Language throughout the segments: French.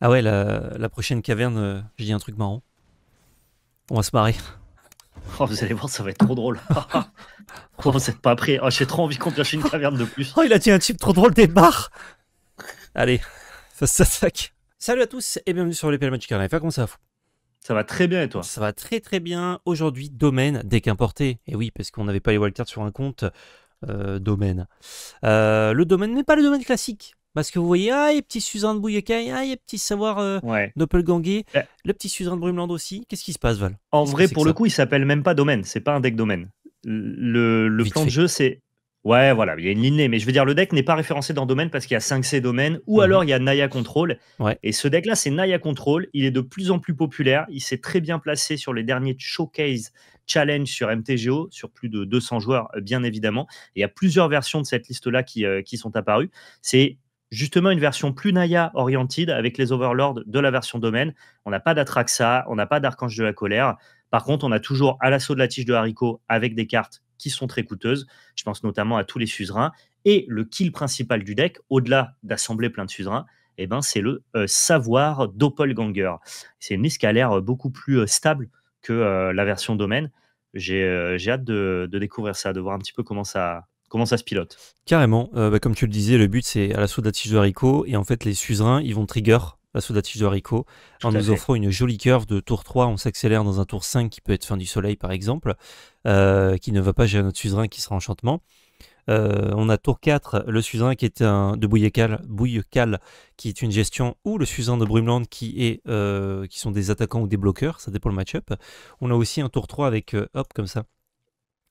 Ah ouais, la, prochaine caverne, euh, j'ai dit un truc marrant. On va se marrer. Oh, vous allez voir, ça va être trop drôle. oh, vous n'êtes pas après oh, j'ai trop envie qu'on pioche une caverne de plus. oh, il a dit un type trop drôle des barres. Allez, ça s'attaque. Salut à tous et bienvenue sur les Magic Live. Comment ça va Ça va très bien et toi Ça va très très bien. Aujourd'hui, domaine dès qu'importé. Et eh oui, parce qu'on n'avait pas les wildcards sur un compte euh, domaine. Euh, le domaine mais pas le domaine classique. Parce que vous voyez, ah, il y a petit Suzanne de Bouyekai, ah, il y a petit savoir euh, le petit Suzan de Brumland aussi. Qu'est-ce qui se passe, Val En vrai, pour le coup, il s'appelle même pas domaine, c'est pas un deck domaine. Le, le plan de jeu, c'est. Ouais, voilà, il y a une ligne mais je veux dire, le deck n'est pas référencé dans domaine parce qu'il y a 5C Domaine ou mhm. alors il y a Naya Control. Ouais. Et ce deck-là, c'est Naya Control, il est de plus en plus populaire, il s'est très bien placé sur les derniers showcase challenge sur MTGO, sur plus de 200 joueurs, euh, bien évidemment. Et il y a plusieurs versions de cette liste-là qui, euh, qui sont apparues. C'est justement une version plus Naya oriented avec les overlords de la version domaine. On n'a pas d'Atraxa, on n'a pas d'Archange de la colère. Par contre, on a toujours à l'assaut de la tige de haricot avec des cartes qui sont très coûteuses. Je pense notamment à tous les suzerains. Et le kill principal du deck, au-delà d'assembler plein de suzerains, eh ben, c'est le euh, savoir doppelganger. C'est une liste qui a l'air euh, beaucoup plus euh, stable que la version domaine. J'ai hâte de, découvrir ça, de voir un petit peu comment ça, comment ça se pilote Carrément, euh, bah, comme tu le disais, le but c'est à la soda tige de haricot et en fait les suzerains ils vont trigger la tige de haricot en nous offrant une jolie curve de tour 3, on s'accélère dans un tour 5 qui peut être fin du soleil par exemple, euh, qui ne va pas gérer notre suzerain qui sera enchantement. Euh, on a tour 4, le suzerain qui est un de bouille cal qui est une gestion, ou le suzerain de Brumland qui est qui sont des attaquants ou des bloqueurs, ça dépend le match-up. On a aussi un tour 3 avec hop comme ça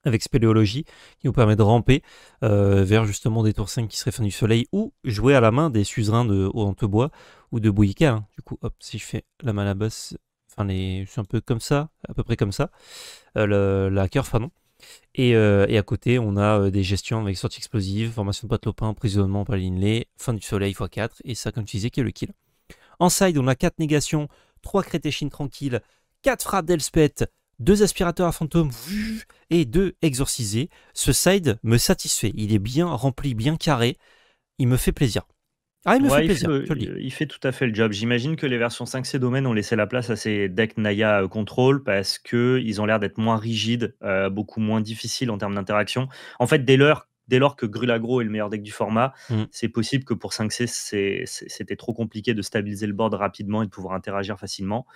avec spéléologie qui nous permet de ramper euh, vers justement des tours 5 qui seraient fin du soleil ou jouer à la main des suzerains de bois ou de bouillica. Hein. Du coup, hop, si je fais la main à enfin les, je suis un peu comme ça, à peu près comme ça, euh, la curve, pardon. Et, euh, et, à côté, on a des gestions avec sortie explosive, formation de pâte emprisonnement par fin du soleil x4, et ça, comme tu disais, qui est le kill. En side, on a 4 négations, 3 crétéchines tranquilles, 4 frappes d'Elspeth, deux aspirateurs à fantômes et deux exorcisés. Ce side me satisfait. Il est bien rempli, bien carré. Il me fait plaisir. Ah, il me fait plaisir. Il fait, le, euh, il fait, tout à fait le job. J'imagine que les versions 5C domaine ont laissé la place à ces decks Naya euh, Control parce qu'ils ont l'air d'être moins rigides, euh, beaucoup moins difficiles en termes d'interaction. En fait, dès lors, dès lors que Grulagro est le meilleur deck du format, mm. c'est possible que pour 5C, c'était trop compliqué de stabiliser le board rapidement et de pouvoir interagir facilement.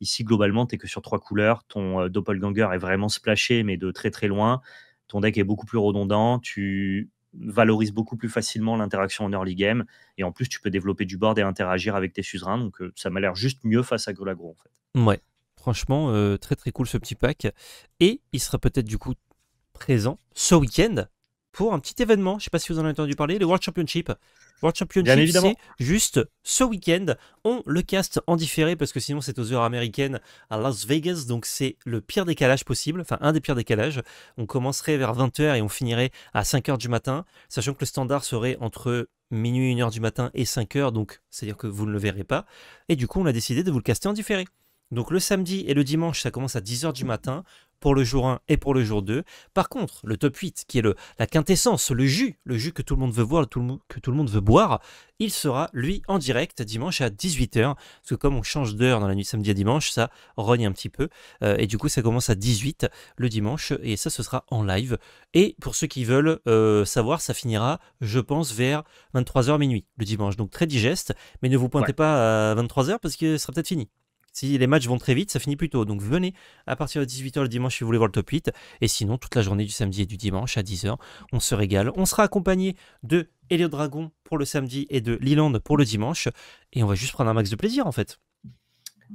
Ici, globalement, tu es que sur trois couleurs. Ton euh, doppelganger est vraiment splashé, mais de très très loin. Ton deck est beaucoup plus redondant. Tu valorises beaucoup plus facilement l'interaction en early game. Et en plus, tu peux développer du board et interagir avec tes suzerains. Donc, euh, ça m'a l'air juste mieux face à Golagro, en fait. Ouais, franchement, euh, très très cool ce petit pack. Et il sera peut-être du coup présent ce week-end pour un petit événement. Je ne sais pas si vous en avez entendu parler, le World Championship. World Championship, juste ce week-end. On le cast en différé parce que sinon c'est aux heures américaines à Las Vegas, donc c'est le pire décalage possible, enfin un des pires décalages. On commencerait vers 20h et on finirait à 5h du matin, sachant que le standard serait entre minuit, 1h du matin et 5h, donc c'est-à-dire que vous ne le verrez pas. Et du coup, on a décidé de vous le caster en différé. Donc le samedi et le dimanche, ça commence à 10h du matin pour le jour 1 et pour le jour 2. Par contre, le top 8, qui est le, la quintessence, le jus, le jus que tout le monde veut voir, tout le, que tout le monde veut boire, il sera, lui, en direct dimanche à 18h. Parce que comme on change d'heure dans la nuit samedi à dimanche, ça rogne un petit peu. Euh, et du coup, ça commence à 18 le dimanche. Et ça, ce sera en live. Et pour ceux qui veulent euh, savoir, ça finira, je pense, vers 23h minuit le dimanche. Donc très digeste. Mais ne vous pointez pas à 23h parce que ce sera peut-être fini. Si les matchs vont très vite, ça finit plus tôt. Donc venez à partir de 18h le dimanche si vous voulez voir le top 8. Et sinon, toute la journée du samedi et du dimanche à 10h, on se régale. On sera accompagné de héliodragon Dragon pour le samedi et de Liland pour le dimanche. Et on va juste prendre un max de plaisir en fait.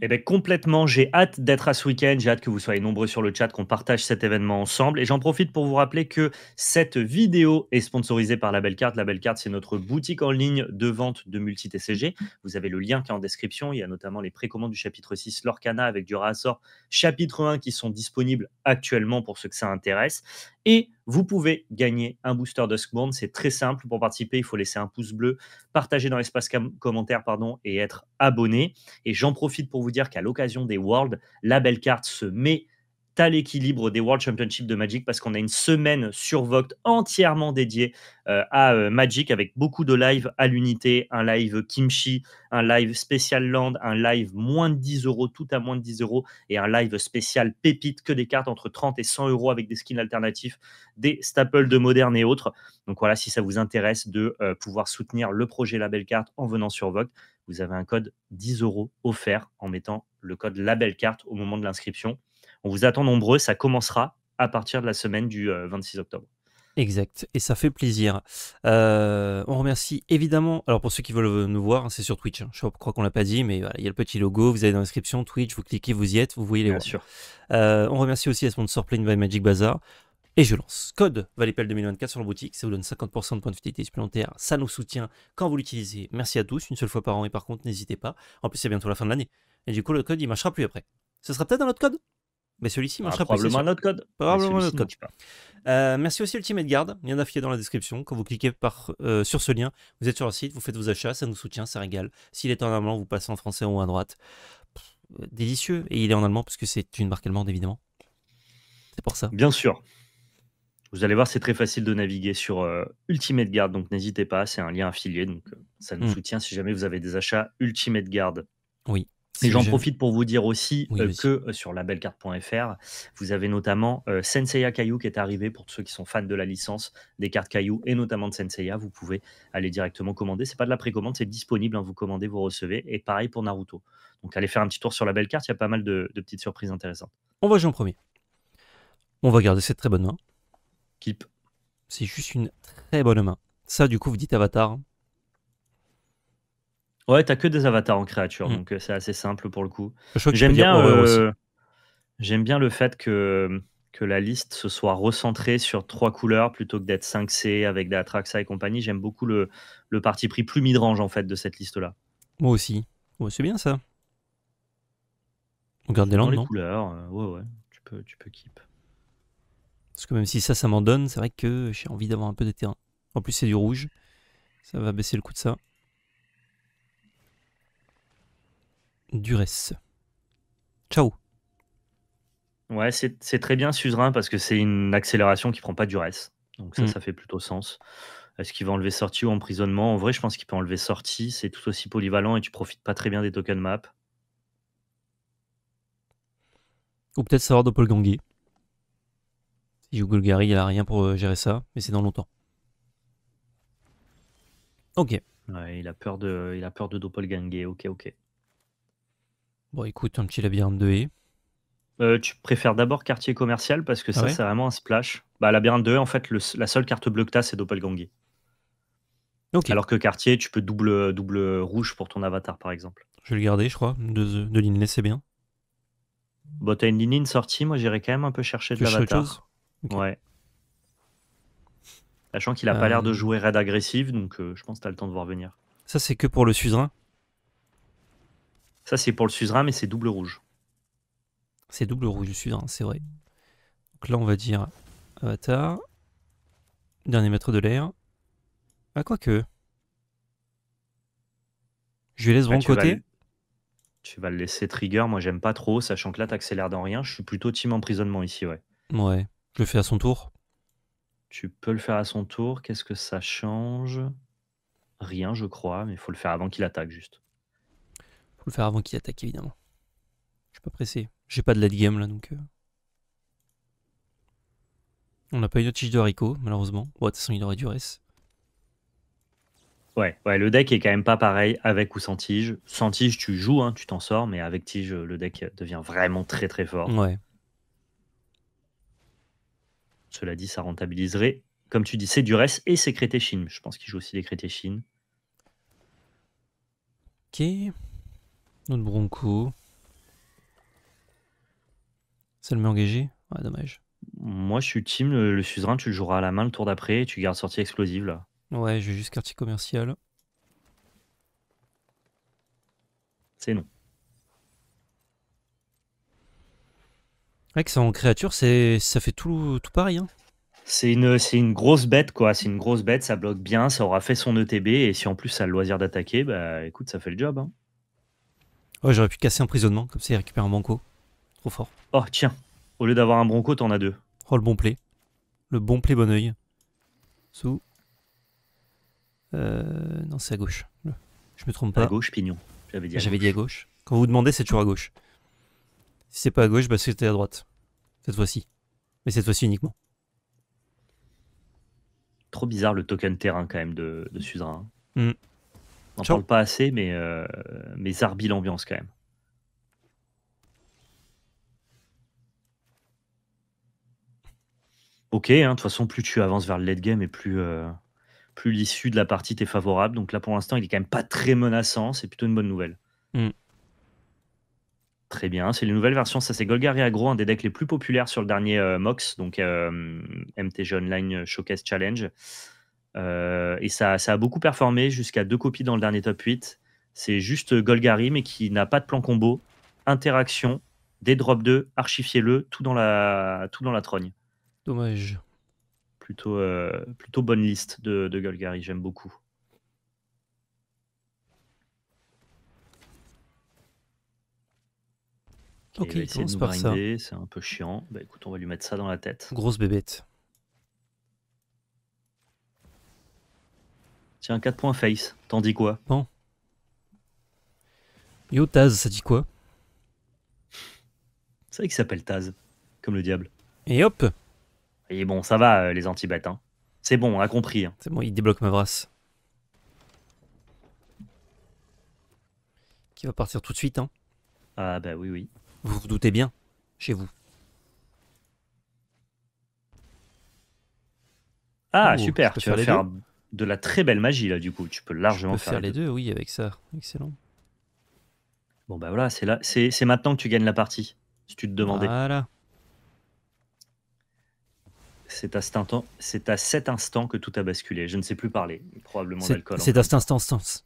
Eh bien, complètement. J'ai hâte d'être à ce week-end. J'ai hâte que vous soyez nombreux sur le chat, qu'on partage cet événement ensemble. Et j'en profite pour vous rappeler que cette vidéo est sponsorisée par la Belle Carte. La Belle Carte, c'est notre boutique en ligne de vente de multi-TCG. Vous avez le lien qui est en description. Il y a notamment les précommandes du chapitre 6, l'Orcana avec du Rassort, chapitre 1 qui sont disponibles actuellement pour ceux que ça intéresse. Et vous pouvez gagner un booster de C'est très simple. Pour participer, il faut laisser un pouce bleu, partager dans l'espace commentaire pardon, et être abonné. Et j'en profite pour vous dire qu'à l'occasion des Worlds, la belle carte se met à l'équilibre des World Championships de Magic parce qu'on a une semaine sur Vogt entièrement dédiée euh, à euh, Magic avec beaucoup de lives à l'unité, un live Kimchi, un live spécial Land, un live moins de 10 euros, tout à moins de 10 euros et un live spécial Pépite, que des cartes entre 30 et 100 euros avec des skins alternatifs, des staples de Modern et autres. Donc voilà, si ça vous intéresse de euh, pouvoir soutenir le projet Label Carte en venant sur Vogt, vous avez un code 10 euros offert en mettant le code Label Carte au moment de l'inscription. On vous attend nombreux, ça commencera à partir de la semaine du 26 euh, octobre. Exact, et ça fait plaisir. Euh, on remercie évidemment, alors pour ceux qui veulent euh, nous voir, hein, c'est sur Twitch, hein. je crois qu'on l'a pas dit, mais il y a le petit logo, vous allez dans l'inscription, Twitch, vous cliquez, vous y êtes, vous voyez les Bien sûr. on remercie aussi les sponsors Plane by Magic Bazaar. Et je lance code Valépel 2024 sur la boutique, ça vous donne 50% de points de fidélité supplémentaires, ça nous soutient quand vous l'utilisez. Merci à tous, une seule fois par an, et par contre, n'hésitez pas. En plus, c'est bientôt la fin de l'année. Et du coup, le code, il marchera plus après. Ce sera peut-être un autre code mais celui-ci ah, probablement un autre code. Probablement code. Euh, merci aussi Ultimate Guard. Il y en a dans la description. Quand vous cliquez par, euh, sur ce lien, vous êtes sur le site, vous faites vos achats, ça nous soutient, ça régale. S'il est en allemand, vous passez en français ou à droite. Euh, délicieux. Et il est en allemand parce que c'est une marque allemande, évidemment. C'est pour ça. Bien sûr. Vous allez voir, c'est très facile de naviguer sur Ultimate Guard. Donc n'hésitez pas, c'est un lien affilié. Donc ça nous hmm. soutient si jamais vous avez des achats Ultimate Guard. Oui. Et j'en profite pour vous dire aussi euh, que euh, sur labellecarte.fr, vous avez notamment euh, Senseiya Caillou qui est arrivé pour ceux qui sont fans de la licence des cartes Caillou et notamment de Senseiya. Vous pouvez aller directement commander. C'est pas de la précommande, c'est disponible. Hein, vous commandez, vous recevez. Et pareil pour Naruto. Donc allez faire un petit tour sur la belle carte. Il y a pas mal de, petites surprises intéressantes. On va jouer en premier. On va garder cette très bonne main. Keep. C'est juste une très bonne main. Ça, du coup, vous dites Avatar. Ouais, t'as que des avatars en créature, mm. donc euh, c'est assez simple pour le coup. J'aime bien, euh, bien le fait que, que la liste se soit recentrée sur trois couleurs plutôt que d'être 5C avec des Atraxa et compagnie. J'aime beaucoup le, parti pris plus midrange en fait de cette liste-là. Moi aussi. Ouais, c'est bien ça. On garde des langues, les non couleurs, euh, ouais, ouais. Tu peux, tu peux keep. Parce que même si ça, ça m'en donne, c'est vrai que j'ai envie d'avoir un peu de terrain. En plus, c'est du rouge. Ça va baisser le coût de ça. Durès. Ciao. Ouais, c'est très bien Suzerain parce que c'est une accélération qui prend pas reste Donc ça, mm. ça fait plutôt sens. Est-ce qu'il va enlever sortie ou emprisonnement En vrai, je pense qu'il peut enlever sortie. C'est tout aussi polyvalent et tu profites pas très bien des token map Ou peut-être savoir Doppelganger. Si joue Gulgari, il a rien pour euh, gérer ça, mais c'est dans longtemps. Ok. il a peur de, il a peur de Doppelganger. Ok, ok. Bon, écoute, un petit labyrinthe de E. tu préfères d'abord quartier commercial parce que ah ça, c'est vraiment un splash. Bah, labyrinthe de haies, en fait, la seule carte bleue que tu as, c'est Doppelganger. Alors que quartier, tu peux double, double rouge pour ton avatar, par exemple. Je vais le garder, je crois. De, de c'est bien. Bon, t'as une ligne sortie, moi j'irai quand même un peu chercher de l'avatar. Ouais. Sachant qu'il a pas l'air de euh. jouer raid agressif, donc euh, je pense que t'as le temps de voir venir. Ça, c'est que pour le suzerain ça, c'est pour le suzerain, mais c'est double rouge. C'est double rouge le suzerain, c'est vrai. Donc là, on va dire avatar, dernier maître de l'air. Ah, que. Je lui laisse bon côté. Tu vas le laisser trigger, moi j'aime pas trop, sachant que là t'accélères dans rien. Je suis plutôt team emprisonnement ici, ouais. Ouais, je le fais à son tour. Tu peux le faire à son tour, qu'est-ce que ça change Rien, je crois, mais il faut le faire avant qu'il attaque, juste le faire avant qu'il attaque, évidemment. Je suis pas pressé. J'ai pas de late game, là, donc... Euh. On n'a pas eu de tige de haricot, malheureusement. ouais de toute façon, il aurait du reste. Ouais, ouais, le deck est quand même pas pareil avec ou sans tige. Sans tige, tu joues, hein, tu t'en sors, mais avec tige, euh, le deck devient vraiment très très fort. Ouais. Cela dit, ça rentabiliserait, comme tu dis, c'est du reste et c'est Crétéchine. Je pense qu'il joue aussi des Crétéchines. Ok. Notre Bronco. Ça le met engagé Ouais, dommage. Moi, je suis team. Le, suzerain, tu le joueras à la main le tour d'après et tu gardes sortie explosive là. Ouais, j'ai juste quartier commercial. C'est non. Ouais, que en créature, c'est ça fait tout, tout pareil. Hein. C'est une, une grosse bête, quoi. C'est une grosse bête, ça bloque bien, ça aura fait son ETB, et si en plus ça a le loisir d'attaquer, bah écoute, ça fait le job. Hein j'aurais pu casser emprisonnement, comme ça il récupère un bronco. Trop fort. Oh, tiens. Au lieu d'avoir un bronco, t'en as deux. Oh, le bon play. Le bon play, bon oeil. Sous. Euh, non, c'est à gauche. Je me trompe pas. À gauche, pignon. J'avais dit, dit, à gauche. Quand vous demandez, c'est toujours à gauche. Si c'est pas à gauche, bah c'était à droite. Cette fois-ci. Mais cette fois-ci uniquement. Trop bizarre le token terrain quand même de, de Suzerain. Mm. On n'en parle pas assez, mais, euh, mais Zarbi l'ambiance quand même. Ok, hein, de toute façon, plus tu avances vers le late game et plus, euh, plus l'issue de la partie t'est favorable. Donc là, pour l'instant, il est quand même pas très menaçant. C'est plutôt une bonne nouvelle. Mm. Très bien, c'est les nouvelles versions. Ça, c'est Golgari Agro, un des decks les plus populaires sur le dernier euh, MOX, donc MTG Online Showcase Challenge. Euh, et ça, ça, a beaucoup performé jusqu'à deux copies dans le dernier top 8. C'est juste Golgari, mais qui n'a pas de plan combo, interaction, des drop 2, archifiez-le, tout, dans la, tout dans la trogne. Dommage. Plutôt, euh, plutôt bonne liste de, Golgari, j'aime beaucoup. Ok, ça. C'est un peu chiant. Bah écoute, on va lui mettre ça dans la tête. Grosse bébête. Tiens, 4 points face. T'en dis quoi Bon. Yo, Taz, ça dit quoi C'est vrai qu'il s'appelle Taz, comme le diable. Et hop Et bon, ça va, euh, les anti hein. C'est bon, on a compris. Hein. C'est bon, il débloque ma brasse. Qui va partir tout de suite, hein Ah bah oui, oui. Vous vous doutez bien, chez vous. Ah, oh, super, tu vas faire de la très belle magie là du coup. Tu peux largement faire, les deux. oui, avec ça. Excellent. Bon ben voilà, c'est là, c'est, maintenant que tu gagnes la partie. Si tu te demandais. Voilà. C'est à, cet instant, c'est à cet instant que tout a basculé. Je ne sais plus parler, probablement c'est, C'est à cet instant, sens.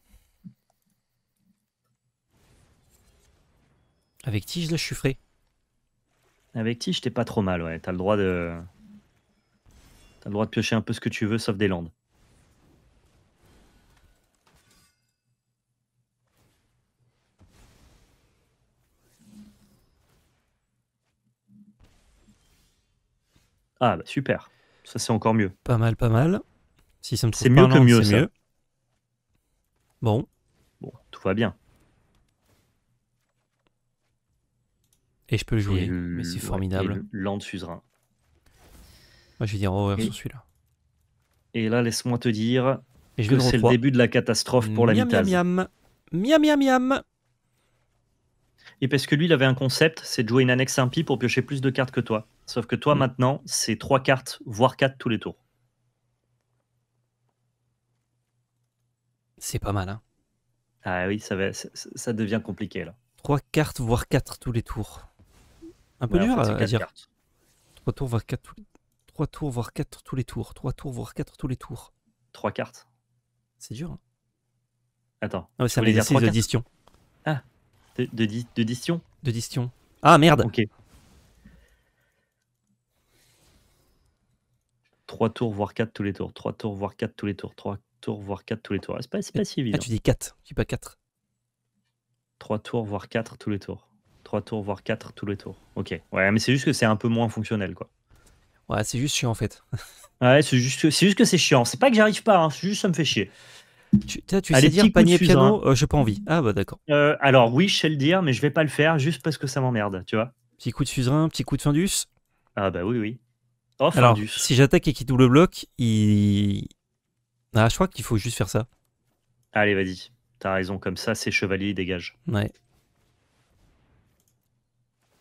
Avec Tige, là, je suis frais. Avec Tige, t'es pas trop mal, ouais. T'as le droit de. T'as le droit de piocher un peu ce que tu veux, sauf des landes. Ah, bah super. Ça, c'est encore mieux. Pas mal, pas mal. Si ça me C'est mieux que mieux, ça. Bon. Bon, tout va bien. Et je peux le jouer. mais c'est formidable. Land suzerain. Moi, je vais dire oh, sur celui-là. Et là, laisse-moi te dire que c'est le début de la catastrophe pour la mitase. Miam, miam, miam, miam. Et parce que lui, il avait un concept, c'est de jouer une annexe impie pour piocher plus de cartes que toi. Sauf que toi, mm. maintenant, c'est trois cartes, voire quatre tous les tours. C'est pas mal, hein Ah oui, ça, va, ça, devient compliqué, là. Trois cartes, voire quatre tous les tours. Un peu dur à, dire. Euh, cartes. Trois tours, voire quatre tous les... Trois tours, voire quatre tous les tours. Trois tours, voire quatre tous les tours. Trois cartes C'est dur. Hein Attends. Ah ça veut dire 3 de distion. Ah, de, de, de distion De distion. Ah merde Ok. 3 tours, voire 4 tous les tours. 3 tours, voire 4 tous les tours. 3 tours, voire 4 tous les tours. C'est pas, pas si évident. Ah, tu dis 4, tu dis pas 4. 3 tours, voire 4 tous les tours. 3 tours, voire 4 tous les tours. Ok. Ouais, mais c'est juste que c'est un peu moins fonctionnel, quoi. Ouais, c'est juste chiant, en fait. ouais, c'est juste, juste que c'est chiant. C'est pas que j'arrive pas, hein. c'est juste que ça me fait chier. Tu, tu sais dire panier piano hein. euh, J'ai pas envie. Ah bah d'accord. Euh, alors oui, je sais le dire, mais je vais pas le faire juste parce que ça m'emmerde, tu vois. Petit coup de suzerain, petit coup de findus. Ah bah oui, oui. Oh, Alors, si j'attaque et qu'il double bloc, il. Ah, je crois qu'il faut juste faire ça. Allez, vas-y. T'as raison, comme ça, c'est chevalier, il dégage. Ouais.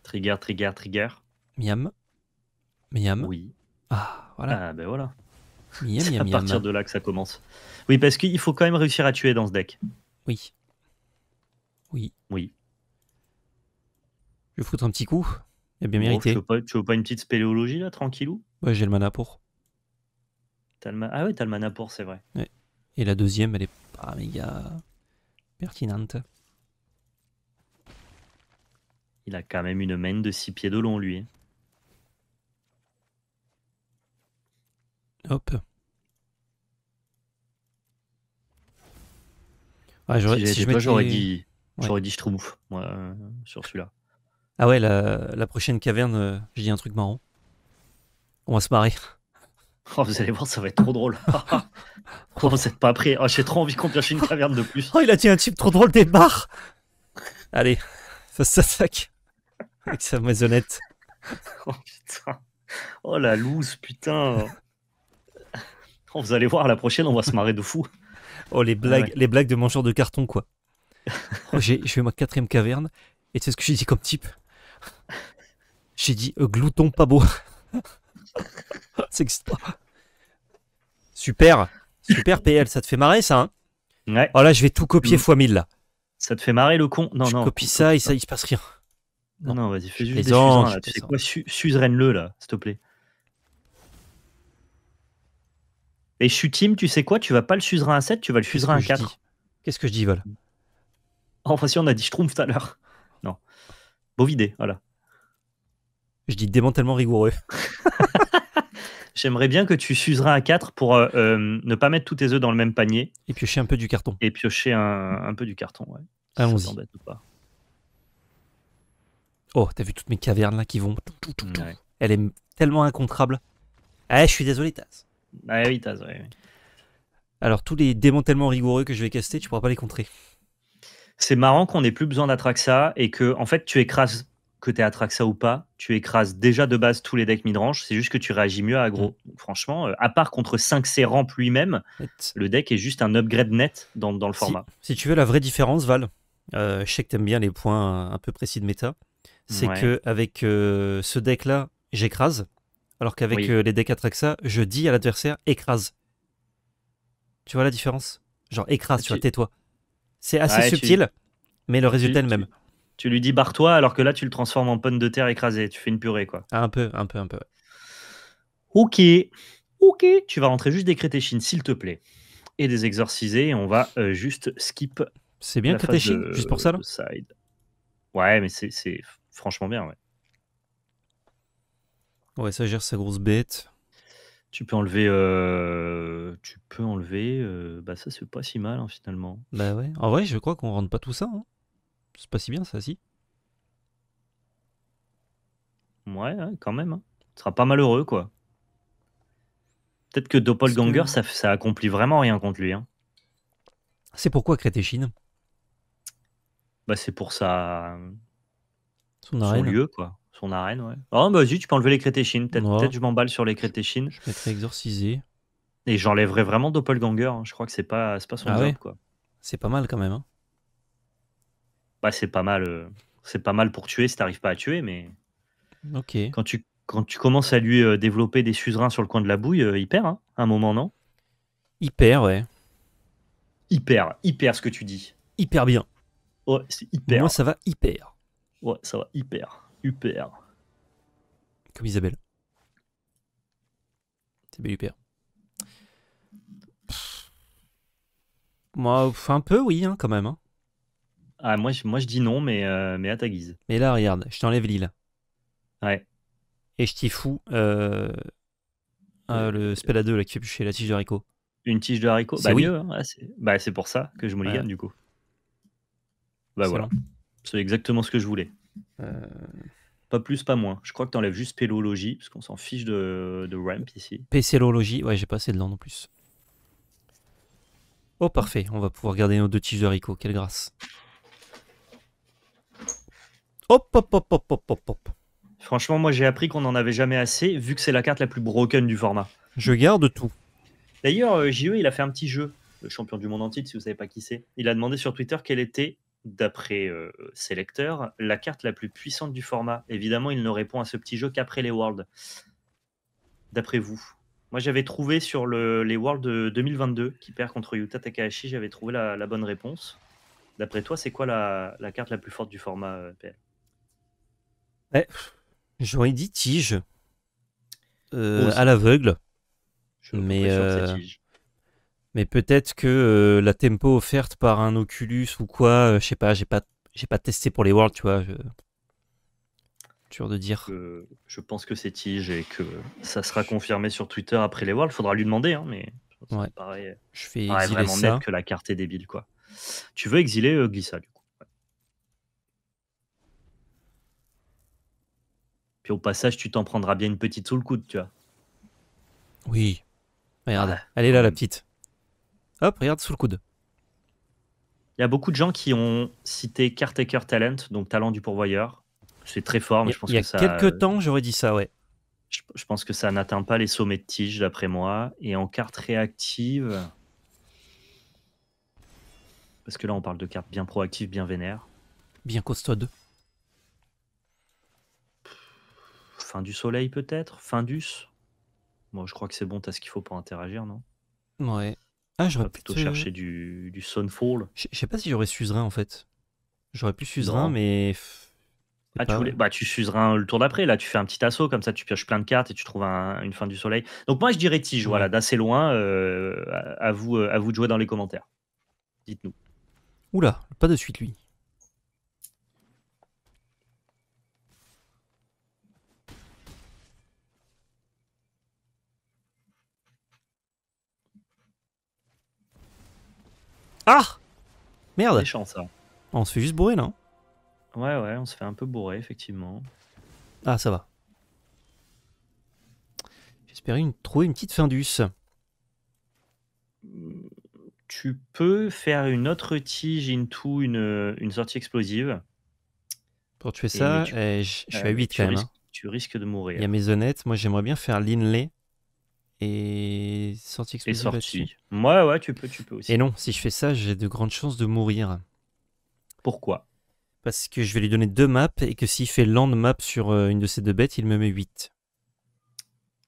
Trigger, trigger, trigger. Miam. Miam. Oui. Ah, voilà. Ah, ben voilà. c'est à partir de là que ça commence. Oui, parce qu'il faut quand même réussir à tuer dans ce deck. Oui. Oui. Oui. Je vais foutre un petit coup. Et bien Tu veux, pas, tu veux pas une petite spéléologie, là, tranquillou Ouais, j'ai le mana pour. Ah ouais, t'as le mana pour, c'est vrai. Et la deuxième, elle est pas méga pertinente. Il a quand même une main de six pieds de long, lui. Hein. Hop. si, j'aurais dit, dit je trouve, moi, euh, sur celui-là. Ah ouais, la, la prochaine caverne, euh, j'ai dit un truc marrant. On va se marrer. Oh, vous allez voir, ça va être trop drôle. pourquoi' oh, vous n'êtes pas prêts. Oh, j'ai trop envie qu'on pioche une caverne de plus. Oh, il a dit un type trop drôle des bars. Allez, ça s'attaque. Avec sa maisonnette. oh putain. Oh la loose, putain. Oh, vous allez voir, la prochaine, on va se marrer de fou. Oh, les blagues, les blagues de mangeurs de carton, quoi. Je j'ai eu ma quatrième caverne, et tu sais ce que j'ai dit comme type. J'ai dit euh, glouton pas beau. Super. Super PL, ça te fait marrer ça hein Ouais. Oh là, je vais tout copier x mm. 1000 là. Ça te fait marrer le con Non, je non. Copie ça et ça, il se passe rien. Non, non, vas-y, fais juste des Tu sais quoi, suzeraine-le là, s'il te plaît. Et Chutim, tu sais quoi Tu vas pas le suzerain à 7, tu vas le suzerain à 4. Qu'est-ce que je dis, Vol Enfin, si on a dit Schtroumpf tout à l'heure. Non. vidé voilà. Je dis démantèlement rigoureux. J'aimerais bien que tu s'useras à 4 pour euh, euh, ne pas mettre tous tes œufs dans le même panier. Et piocher un peu du carton. Et piocher un, peu du carton, ouais. Allons-y. Oh, t'as vu toutes mes cavernes là qui vont. Elle est tellement incontrable. Ah, je suis désolé, Taz. Ah oui, Taz, Alors, tous les démantèlements rigoureux que je vais caster, tu pourras pas les contrer. C'est marrant qu'on ait plus besoin d'attraque ça et que, en fait, tu écrases que tu Atraxa ou pas, tu écrases déjà de base tous les decks midrange, c'est juste que tu réagis mieux à aggro. Mm. franchement, euh, à part contre 5 c ramp lui-même, le deck est juste un upgrade net dans, le format. Si, tu veux la vraie différence, Val, euh, je sais que tu aimes bien les points un peu précis de méta, c'est que avec euh, ce deck-là, j'écrase, alors qu'avec les decks Atraxa, je dis à l'adversaire écrase. Tu vois la différence Genre écrase, ah, tu, tais-toi. C'est assez subtil, mais le résultat est le même. Tu lui dis barre-toi, alors que là, tu le transformes en pomme de terre écrasée. Tu fais une purée, quoi. Ah, un peu, un peu, un peu. Ok, ok. Tu vas rentrer juste des crétéchines, s'il te plaît, et des exorcisés. on va euh, juste skip. C'est bien crétéchine, juste pour ça, là Ouais, mais c'est franchement bien, ouais. Ouais, ça gère sa grosse bête. Tu peux enlever. Euh, tu peux enlever. Euh, bah, ça, c'est pas si mal, hein, finalement. Bah ouais. En vrai, je crois qu'on rentre pas tout ça. Hein. C'est pas si bien ça, si Ouais, quand même. Hein. Tu seras pas malheureux, quoi. Peut-être que Doppelganger, Ça, accomplit vraiment rien contre lui. Hein. C'est pourquoi Crétéchine bah, C'est pour sa... Son, arène. Son lieu, quoi. Son arène, ouais. Oh, bah vas-y, tu peux enlever les Crétéchines. Peut-être je m'emballe sur les Crétéchines. Je mettrais exorcisé. Et j'enlèverai vraiment Doppelganger. Hein. Je crois que c'est pas, pas son ah job, quoi. C'est pas mal, quand même. Hein c'est pas mal. Euh, c'est pas mal pour tuer si t'arrives pas à tuer, mais ok quand tu quand tu commences à lui euh, développer des suzerains sur le coin de la bouille, hyper euh, hein, un moment, non Hyper, ouais. Hyper, hyper ce que tu dis. Hyper bien. Ouais, c'est hyper. Moi, ça va hyper. Ouais, ça va hyper, hyper. Comme Isabelle. C'est belle hyper. Moi, un peu, oui, hein, quand même. Hein. Ah, moi, je, moi, je dis non, mais, euh, mais à ta guise. Mais là, regarde, je t'enlève l'île. Ouais. Et je t'y fous euh, euh, le spell à deux, là, qui fait la tige de haricot. Une tige de haricot Bah, mieux. Hein. Ah, bah, c'est pour ça que je me du coup. Bah, voilà. C'est exactement ce que je voulais. Pas plus, pas moins. Je crois que t'enlèves juste Pélologie, parce qu'on s'en fiche de, de ramp ici. Pélologie, ouais, j'ai pas assez de l'an, en plus. Oh, parfait. On va pouvoir garder nos deux tiges de haricot. Quelle grâce. Hop, hop, hop, hop, hop, hop, hop. Franchement, moi j'ai appris qu'on n'en avait jamais assez, vu que c'est la carte la plus broken du format. Je garde tout. D'ailleurs, euh, JE, il a fait un petit jeu, le champion du monde en si vous savez pas qui c'est. Il a demandé sur Twitter quelle était, d'après euh, ses lecteurs, la carte la plus puissante du format. Évidemment, il ne répond à ce petit jeu qu'après les Worlds. D'après vous Moi, j'avais trouvé sur les Worlds 2022, qui perd contre Yuta Takahashi, j'avais trouvé la, bonne réponse. D'après toi, c'est quoi la, la, carte la plus forte du format, euh, PL J'aurais dit tige. Euh, à l'aveugle. Mais, euh, mais peut-être que euh, la tempo offerte par un Oculus ou quoi, je sais pas, j'ai pas, j'ai pas testé pour les Worlds, tu vois. Je... sûr de dire. je pense que c'est tige et que ça sera confirmé sur Twitter après les Worlds. Faudra lui demander, hein, mais pareil. Je fais pareil vraiment ça. net que la carte est débile, quoi. Tu veux exiler Glissa, du coup. Puis au passage, tu t'en prendras bien une petite sous le coude, tu vois. Oui. Regarde, Allez ah. elle est là, la petite. Hop, regarde sous le coude. Il y a beaucoup de gens qui ont cité Caretaker Talent, donc talent du pourvoyeur. C'est très fort, mais je pense que ça. Il y a quelques temps, j'aurais dit ça, ouais. Je, pense que ça n'atteint pas les sommets de tige, d'après moi. Et en carte réactive. Parce que là, on parle de cartes bien proactives, bien vénères. Bien costaudes. fin du soleil peut-être Fin d'us Moi je crois que c'est bon, t'as ce qu'il faut pour interagir, non Ouais. Ah, j'aurais plutôt chercher du, du Sunfall. Je sais pas si j'aurais suzerain en fait. J'aurais plus suzerain, mais. Ah, tu voulais... bah, tu suzerain le tour d'après. Là, tu fais un petit assaut, comme ça, tu pioches plein de cartes et tu trouves une fin du soleil. Donc, moi, je dirais Tige, voilà, d'assez loin. Euh, à, vous, euh, à vous de jouer dans les commentaires. Dites-nous. Oula, pas de suite, lui. Ah Merde Méchant ça. On se fait juste bourrer non Ouais, ouais, on se fait un peu bourrer effectivement. Ah, ça va. J'espérais trouver une petite fin d'us. Tu peux faire une autre tige into une, une sortie explosive. Pour tuer ça, eh, je, suis à 8 euh, quand même. Hein. tu risques de mourir. Il y a mes honnêtes. Moi, j'aimerais bien faire l'inlay et sortie moi Ouais, ouais, tu peux, tu peux aussi. Et non, si je fais ça, j'ai de grandes chances de mourir. Pourquoi Parce que je vais lui donner deux maps et que s'il fait land map sur euh, une de ces deux bêtes, il me met 8.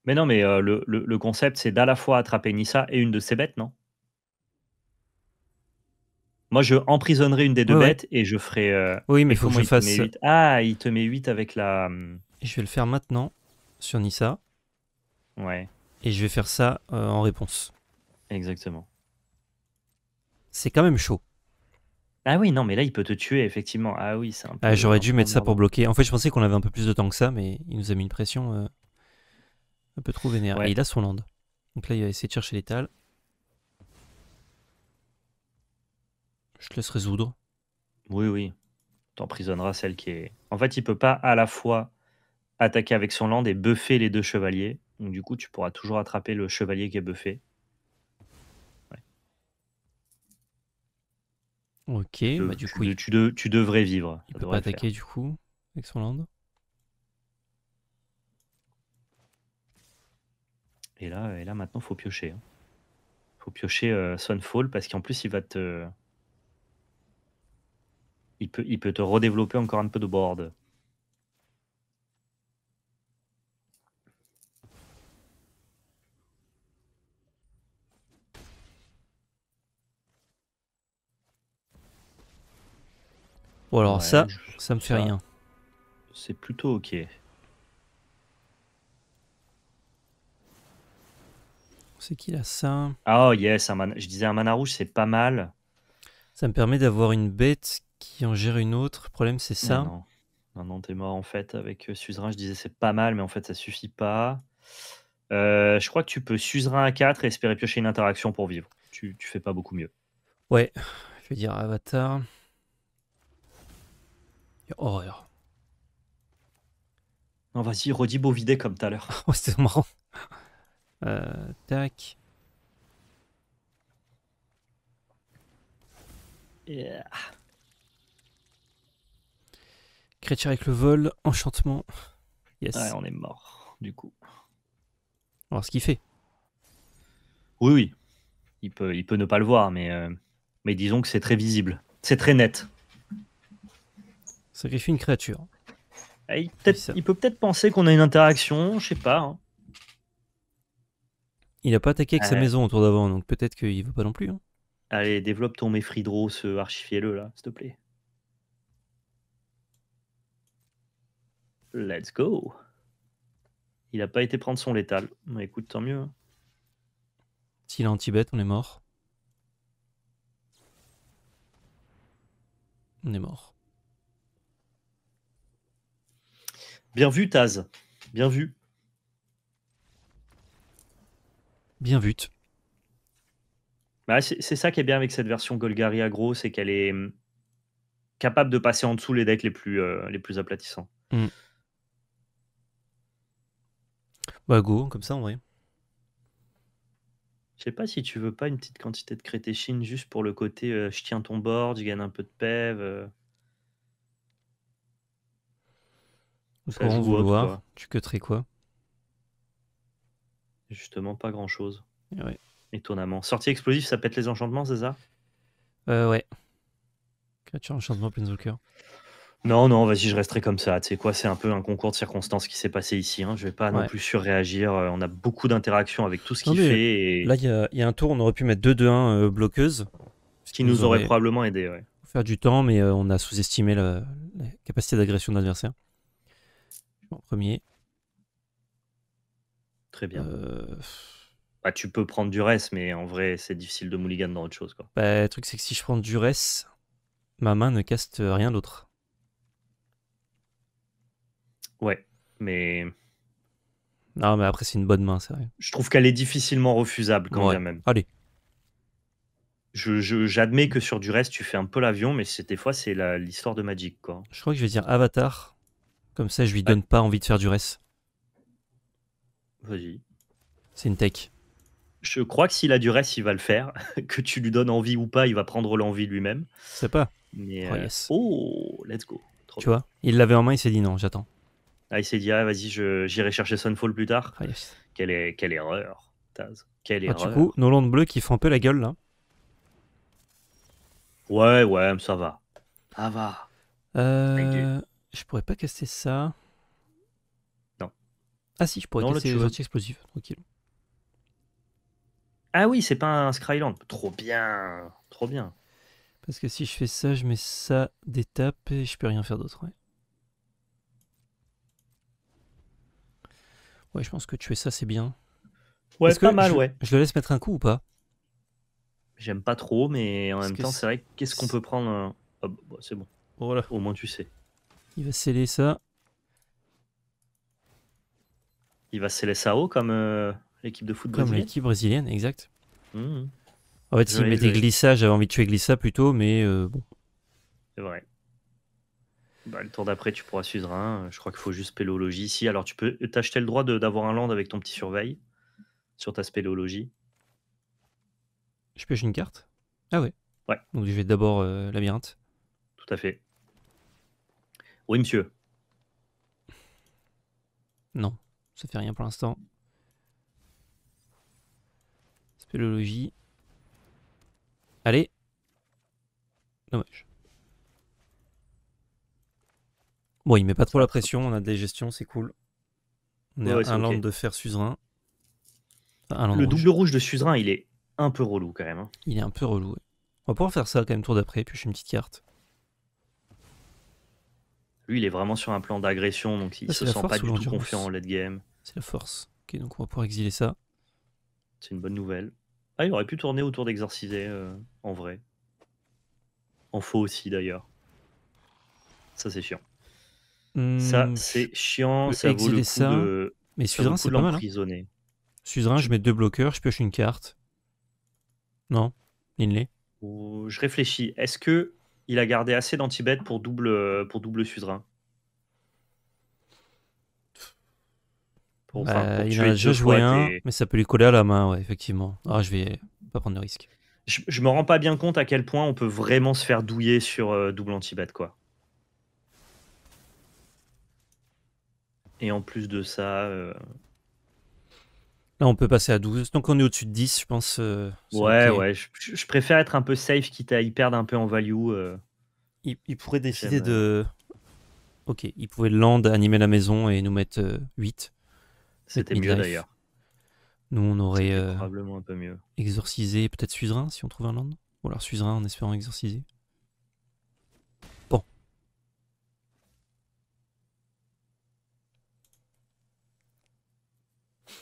Mais non, mais euh, le, le, concept, c'est d'à la fois attraper Nissa et une de ces bêtes, non Moi, je emprisonnerai une des deux bêtes et je ferai. Euh, oui, mais il faut que je fasse. Ah, il te met 8 avec la. Hum. Je vais le faire maintenant sur Nissa. Ouais et je vais faire ça euh, en réponse. Exactement. C'est quand même chaud. Ah oui, non, mais là, il peut te tuer, effectivement. Ah oui, c'est un peu. Ah, j'aurais dû mettre ça pour bloquer. En fait, je pensais qu'on avait un peu plus de temps que ça, mais il nous a mis une pression euh, un peu trop vénère. Et il a son land. Donc là, il va essayer de chercher l'étal. Je te laisse résoudre. Oui, oui. T'emprisonneras celle qui est. En fait, il peut pas à la fois attaquer avec son land et buffer les deux chevaliers. Donc, du coup, tu pourras toujours attraper le chevalier qui est buffé. Ok, bah, du coup, tu, devrais vivre. Il peut pas attaquer du coup avec son land. Et là, et là maintenant, faut piocher. Hein. Faut piocher euh, Sunfall parce qu'en plus, il va te. Il peut, il peut te redévelopper encore un peu de board. Bon alors ça, ça me fait rien. C'est plutôt ok. C'est qui là ça Ah oh yes, je disais un mana rouge c'est pas mal. Ça me permet d'avoir une bête qui en gère une autre. Le problème c'est ça. Non, non, t'es mort en fait avec euh, Suzerain. Je disais c'est pas mal mais en fait ça suffit pas. Euh, je crois que tu peux Suzerain à 4 et espérer piocher une interaction pour vivre. Tu, tu fais pas beaucoup mieux. Ouais, je vais dire Avatar horreur. Non, vas-y, redis Bovidé comme tout à l'heure. oh, c'était marrant. Euh, tac. Yeah. Créature avec le vol, enchantement. Yes. on est mort, du coup. On va voir ce qu'il fait. Oui, oui. Il peut, il peut ne pas le voir, mais, euh, mais disons que c'est très visible. C'est très net. Sacrifie une créature. Ah, il, peut peut être penser qu'on a une interaction, je sais pas. Hein. Il n'a pas attaqué avec sa maison autour d'avant, donc peut-être qu'il veut pas non plus. Hein. Allez, développe ton méfridro, ce euh, archifiez-le là, s'il te plaît. Let's go. Il a pas été prendre son létal. Mais bah, écoute, tant mieux. Hein. S'il est en Tibet, on est mort. On est mort. Bien vu, Taz. Bien vu. Bien vu. Bah, c'est ça qui est bien avec cette version Golgari gros, c'est qu'elle est hum, capable de passer en dessous les decks les plus, euh, les plus aplatissants. Hmm. Bah, go, comme ça en vrai. Je sais pas si tu veux pas une petite quantité de crétéchine juste pour le côté euh, je tiens ton board, je gagne un peu de PEV. Ou en vouloir, tu cutterais quoi Justement, pas grand chose. Eh Étonnamment. Sortie explosive, ça pète les enchantements, c'est ça euh, Ouais. Créature, enchantement, Planeswalker. Non, non, vas-y, je resterai comme ça. Tu sais quoi, c'est un peu un concours de circonstances qui s'est passé ici. Hein. Je vais pas non plus surréagir. Euh, on a beaucoup d'interactions avec tout ce qu'il fait. Là, il y, a un tour, on aurait pu mettre 2-2-1 euh, bloqueuse. Ce qui nous, aurait, probablement aidé, Faire du temps, mais euh, on a sous-estimé la capacité d'agression de l'adversaire premier. Très bien. Euh, bah, tu peux prendre du reste, mais en vrai, c'est difficile de mulligan dans autre chose. Quoi. Bah, le truc, c'est que si je prends du reste, ma main ne caste rien d'autre. Ouais, mais. Non, mais après, c'est une bonne main, c'est vrai. Je trouve qu'elle est difficilement refusable quand même. Allez. J'admets je, que sur du reste, tu fais un peu l'avion, mais des fois, c'est l'histoire de Magic. Quoi. Je crois que je vais dire Avatar comme ça, je lui donne pas envie de faire du reste. Vas-y. C'est une tech. Je crois que s'il a du reste, il va le faire. que tu lui donnes envie ou pas, il va prendre l'envie lui-même. C'est pas. Oh, euh, oh, let's go. tu vois, il l'avait en main, il s'est dit non, j'attends. Ah, il s'est dit, ah, vas-y, j'irai chercher Sunfall plus tard. Oh, quelle, est, quelle erreur, Taz. Quelle ah, erreur. Du coup, nos landes bleues qui font un peu la gueule, là. Ouais, ouais, ça va. Ça va. Euh... Je pourrais pas casser ça. Non. Ah si, je pourrais casser les explosif tranquille. Ah oui, c'est pas un Skyland. Trop bien. Trop bien. Parce que si je fais ça, je mets ça d'étape et je peux rien faire d'autre. Ouais. je pense que tuer ça, c'est bien. Ouais, pas mal, ouais. Je le laisse mettre un coup ou pas J'aime pas trop, mais en même temps, c'est vrai, qu'est-ce qu'on peut prendre euh, C'est bon. Au moins, tu sais. Il va sceller ça. Il va sceller ça haut comme euh, l'équipe de football. comme l'équipe brésilienne, exact. Mmh. En fait, s'il mettait Glissa, j'avais envie de tuer Glissa plutôt, mais euh, bon. C'est vrai. Bah, le tour d'après, tu pourras suivre hein. Je crois qu'il faut juste spéléologie ici. Alors, tu peux t'acheter le droit d'avoir un land avec ton petit surveil sur ta spéléologie. Je pêche une carte Ah ouais. Ouais. Donc, je vais d'abord euh, labyrinthe. Tout à fait. Oui, monsieur. Non, ça fait rien pour l'instant. Spéléologie. Allez. Dommage. Bon, il met pas trop la pression, on a des gestions c'est cool. On un land de fer suzerain. le double rouge de suzerain, il est un peu relou quand même. Hein. Il est un peu relou. On va pouvoir faire ça quand même tour d'après, puis suis une petite carte. Lui, il est vraiment sur un plan d'agression, donc il ah, se sent pas du tout confiant en late game. C'est la force. Ok, donc on va pouvoir exiler ça. C'est une bonne nouvelle. Ah, il aurait pu tourner autour d'exorciser, euh, en vrai. En faux aussi, d'ailleurs. Ça, c'est chiant. Hmm, ça, c'est chiant. Ça ça. Mais Suzerain, c'est pas mal. Hein. Suzerain, je mets deux bloqueurs, je pioche une carte. Non Inlay Je réfléchis. Est-ce que il a gardé assez d'antibêtes pour double, euh, pour double suzerain. Bah, un, mais ça peut lui coller à la main, ouais, effectivement. Ah, je vais pas prendre de risque. Je, me rends pas bien compte à quel point on peut vraiment se faire douiller sur euh, double antibet, quoi. Et en plus de ça, euh, Là, on peut passer à 12. Donc, on est au-dessus de 10, je pense. Euh, ouais, ouais. Je, préfère être un peu safe, quitte à y perdre un peu en value. Euh. Il, pourrait décider euh, de. Ok, il pouvait land, animer la maison et nous mettre 8. C'était mieux d'ailleurs. Nous, on aurait. probablement un peu mieux. Exorcisé, peut-être Suzerain si on trouve un land. Ou alors Suzerain en espérant exorciser. Bon.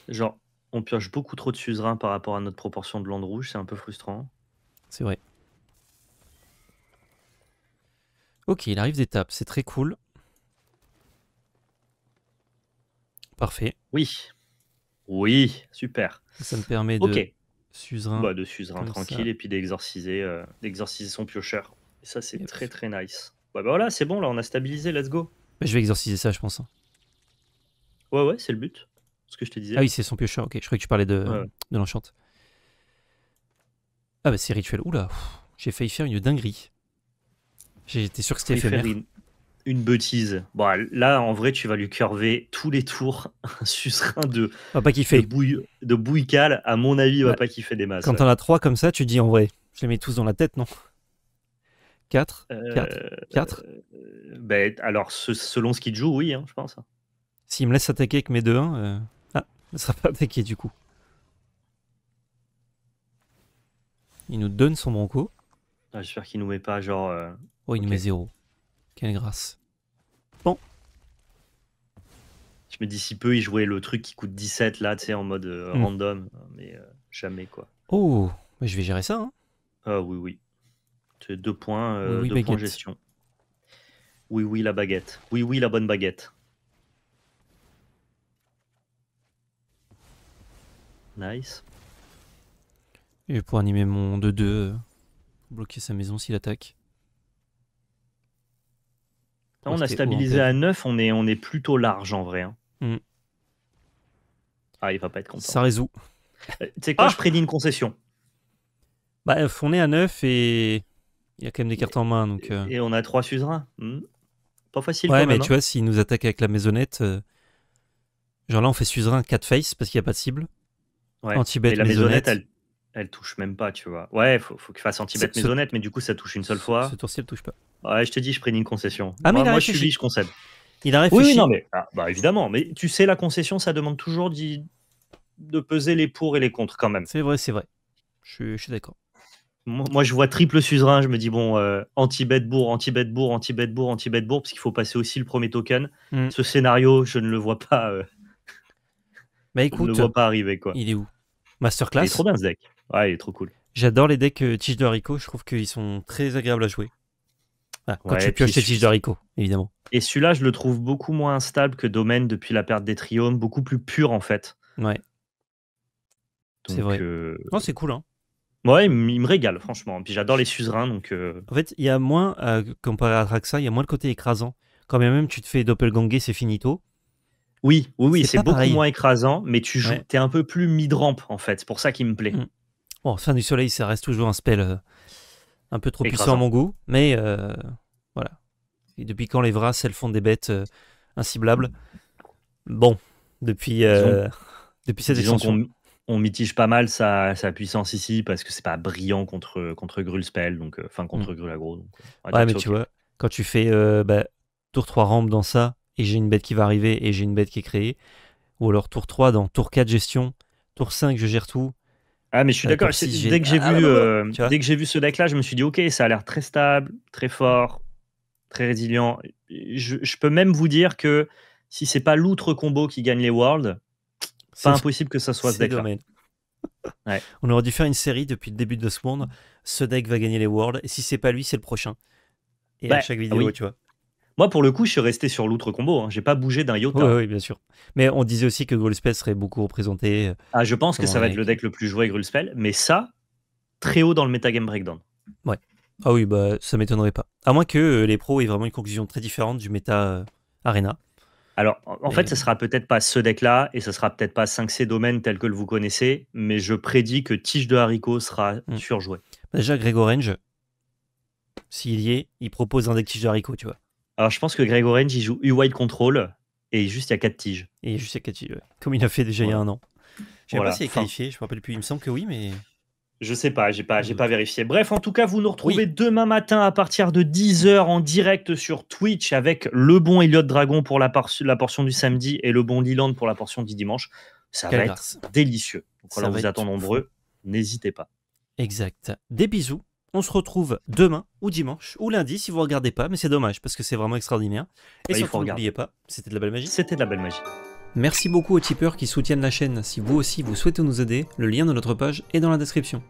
Genre, on pioche beaucoup trop de suzerains par rapport à notre proportion de land rouge, c'est un peu frustrant. C'est vrai. Ok, il arrive des d'étape, c'est très cool. Parfait. Oui. Oui, super. Ça me permet de Ok. suzerain. Bah, de suzerain tranquille et puis euh, d'exorciser son piocheur. Et ça, c'est très très nice. Bah, bah, voilà, c'est bon, là on a stabilisé, let's go. je vais exorciser ça, je pense. Hein. Ouais, ouais, c'est le but ce que je te disais. Ah oui, c'est son piocheur, ok. Je croyais que tu parlais de, de l'enchante. Ah bah c'est rituel. Oula, j'ai failli faire une dinguerie. J'étais sûr que c'était éphémère. Une, une, bêtise. Bon, là, en vrai, tu vas lui curver tous les tours un sucerin de, va pas kiffer. de, bouille, de bouillicale. À mon avis, il va pas kiffer des masses. Quand on t'en as trois comme ça, tu dis en vrai, je les mets tous dans la tête, non 4 4 euh, euh, ben, Alors, selon ce qu'il joue, oui, hein, je pense. S'il me laisse attaquer avec mes deux 1 ne sera pas du coup. Il nous donne son bronco. Ah, J'espère qu'il nous met pas genre. Euh, oh, il nous met zéro. Quelle grâce. Bon. Je me dis si peu, il jouait le truc qui coûte 17 là, tu sais, en mode euh, hmm. random. Mais euh, jamais quoi. Oh, mais je vais gérer ça. Hein. Ah oui, oui. deux points, de gestion. Oui, oui, la baguette. Oui, oui, la bonne baguette. Nice. Et pour animer mon 2-2, bloquer sa maison s'il attaque. on a stabilisé à 9, on est, on est plutôt large en vrai. Hein. Mm. Ah, il va pas être content. Ça résout. Euh, tu sais quoi, ah je prédis une concession. Bah, on est à 9 et il y a quand même des cartes en main. Donc, euh. Et on a 3 suzerains. Hmm. Pas facile. Ouais, mais tu hein. vois, s'il nous attaque avec la maisonnette, euh, genre là, on fait suzerain 4 face parce qu'il n'y a pas de cible. Ouais. anti la maisonnette, elle, elle, touche même pas, tu vois. Ouais, faut, faut qu'il fasse anti-bet maisonnette, mais du coup, ça touche une seule fois. Ce tour-ci, touche pas. Ouais, je te dis, je prends une concession. Ah, mais moi, je suis je concède. Il a réfléchi. Oui, non, mais ah, bah, évidemment. Mais tu sais, la concession, ça demande toujours de peser les pour et les contre quand même. C'est vrai, c'est vrai. Je, suis d'accord. Moi, je vois triple suzerain. Je me dis, bon, anti-bet bour anti-bet bour anti-bet bour anti-bet bour parce qu'il faut passer aussi le premier token. Hmm. Ce scénario, je ne le vois pas. Euh, bah écoute, pas arriver Il est où Masterclass. Il est trop bien ce deck. Ouais, il est trop cool. J'adore les decks euh, Tige tiges de haricot. Je trouve qu'ils sont très agréables à jouer. Ah, quand tu pioches tes tiges de haricot, évidemment. Et celui-là, je le trouve beaucoup moins instable que Domaine depuis la perte des triomes, beaucoup plus pur en fait. Ouais. C'est vrai. Euh, oh, c'est cool. Hein. Ouais, il me régale, franchement. Puis j'adore les suzerains, donc. Euh, en fait, il y a moins, comparé à Traxa, il y a moins le côté écrasant. Quand même tu te fais doppelganger, c'est finito. Oui, oui, c'est beaucoup moins écrasant, mais tu joues, es un peu plus mid-ramp en fait. C'est pour ça qu'il me plaît. Mm. fin du soleil, ça reste toujours un spell euh, un peu trop puissant à mon goût, mais euh, voilà. Et depuis quand les Vras, elles font des bêtes euh, inciblables Bon, depuis, euh, depuis cette extension. On, mitige pas mal sa, puissance ici parce que c'est pas brillant contre, contre spell donc, enfin contre mm. Grulagro. ouais, mais tu vois, quand tu fais bah, tour 3 rampes dans ça, et j'ai une bête qui va arriver et j'ai une bête qui est créée. Ou alors tour 3 dans tour 4 gestion, tour 5 je gère tout. Ah mais je suis d'accord, dès que j'ai vu, que j'ai vu ce deck là, je me suis dit ok ça a l'air très stable, très fort, très résilient. Je, peux même vous dire que si c'est pas l'outre combo qui gagne les worlds, pas impossible que ça soit ce deck là. On aurait dû faire une série depuis le début de ce monde, Ce deck va gagner les Worlds. Et si c'est pas lui, c'est le prochain. Et à bah, chaque ah vidéo, tu vois. Moi, pour le coup, je suis resté sur l'outre-combo. Hein. J'ai pas bougé d'un iota. Oui, bien sûr. Mais on disait aussi que Grulspell serait beaucoup représenté. Euh, ah, je pense que ça va être le deck le plus joué, Grulspell. Mais ça, très haut dans le metagame breakdown. Ouais. Ah oui, bah ça m'étonnerait pas. À moins que euh, les pros aient vraiment une conclusion très différente du meta euh, Arena. Alors, en fait, ça sera peut-être pas ce deck-là et ça sera peut-être pas 5C domaines tel que vous connaissez, mais je prédis que Tige de Haricot sera mm. surjoué. Bah, déjà, Gregorange, s'il y est, il propose un deck Tige de Haricot, tu vois. Alors, je pense que Greg il joue U-Wide Control et juste il y a 4 tiges. Et juste il y a 4 tiges, Comme il a fait déjà il y a un an. Je sais pas s'il est qualifié, je me rappelle plus. Il me semble que oui, mais. Je sais pas, j'ai pas, pas vérifié. Bref, en tout cas, vous nous retrouvez demain matin à partir de 10h en direct sur Twitch avec le bon Elliot Dragon pour la, portion du samedi et le bon Liland pour la portion du dimanche. Ça va être délicieux. Donc, on vous attend nombreux. N'hésitez pas. Exact. Des bisous on se retrouve demain ou dimanche ou lundi si vous regardez pas, mais c'est dommage parce que c'est vraiment extraordinaire. Et ah, surtout, n'oubliez pas, c'était de la belle magie. C'était de la belle magie. Merci beaucoup aux tipeurs qui soutiennent la chaîne. Si vous aussi vous souhaitez nous aider, le lien de notre page est dans la description.